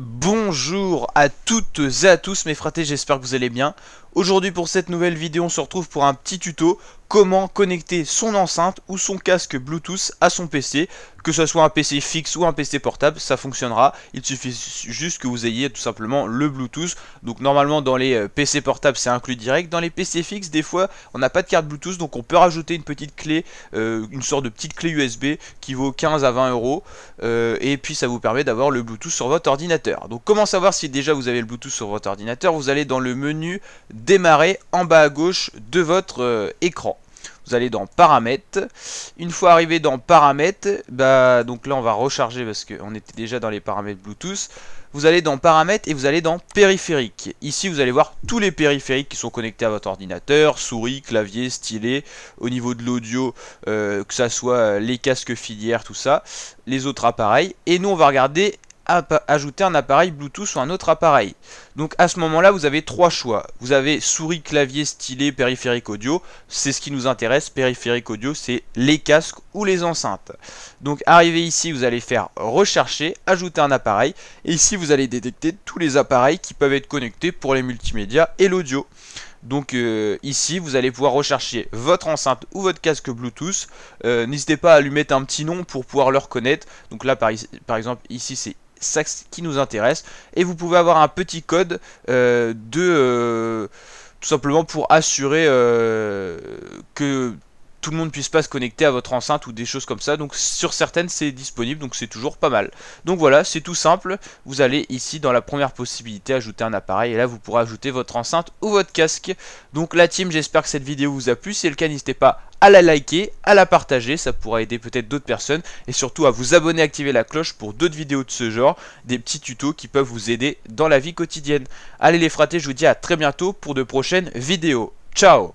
Bonjour à toutes et à tous mes fratés, j'espère que vous allez bien. Aujourd'hui pour cette nouvelle vidéo, on se retrouve pour un petit tuto comment connecter son enceinte ou son casque Bluetooth à son PC. Que ce soit un PC fixe ou un PC portable, ça fonctionnera. Il suffit juste que vous ayez tout simplement le Bluetooth. Donc normalement dans les euh, PC portables c'est inclus direct. Dans les PC fixes des fois on n'a pas de carte Bluetooth donc on peut rajouter une petite clé, euh, une sorte de petite clé USB qui vaut 15 à 20 euros. Euh, et puis ça vous permet d'avoir le Bluetooth sur votre ordinateur. Donc comment savoir si déjà vous avez le Bluetooth sur votre ordinateur Vous allez dans le menu démarrer en bas à gauche de votre écran. Vous allez dans paramètres. Une fois arrivé dans paramètres, bah, donc là on va recharger parce qu'on était déjà dans les paramètres Bluetooth. Vous allez dans paramètres et vous allez dans périphériques. Ici vous allez voir tous les périphériques qui sont connectés à votre ordinateur, souris, clavier, stylet, au niveau de l'audio, euh, que ça soit les casques filières, tout ça, les autres appareils. Et nous on va regarder ajouter un appareil Bluetooth ou un autre appareil. Donc à ce moment-là, vous avez trois choix. Vous avez souris, clavier, stylet, périphérique audio. C'est ce qui nous intéresse. Périphérique audio, c'est les casques ou les enceintes. Donc arrivé ici, vous allez faire rechercher, ajouter un appareil. Et ici, vous allez détecter tous les appareils qui peuvent être connectés pour les multimédias et l'audio. Donc euh, ici, vous allez pouvoir rechercher votre enceinte ou votre casque Bluetooth. Euh, n'hésitez pas à lui mettre un petit nom pour pouvoir le reconnaître. Donc là, par exemple, ici, c'est ça qui nous intéresse. Et vous pouvez avoir un petit code euh, de euh, tout simplement pour assurer euh, que tout le monde puisse pas se connecter à votre enceinte ou des choses comme ça. Donc sur certaines c'est disponible, donc c'est toujours pas mal. Donc voilà, c'est tout simple. Vous allez ici dans la première possibilité ajouter un appareil et là vous pourrez ajouter votre enceinte ou votre casque. Donc la team, j'espère que cette vidéo vous a plu. Si c'est le cas, n'hésitez pas à la liker, à la partager, ça pourra aider peut-être d'autres personnes et surtout à vous abonner, activer la cloche pour d'autres vidéos de ce genre, des petits tutos qui peuvent vous aider dans la vie quotidienne. Allez les frater, je vous dis à très bientôt pour de prochaines vidéos. Ciao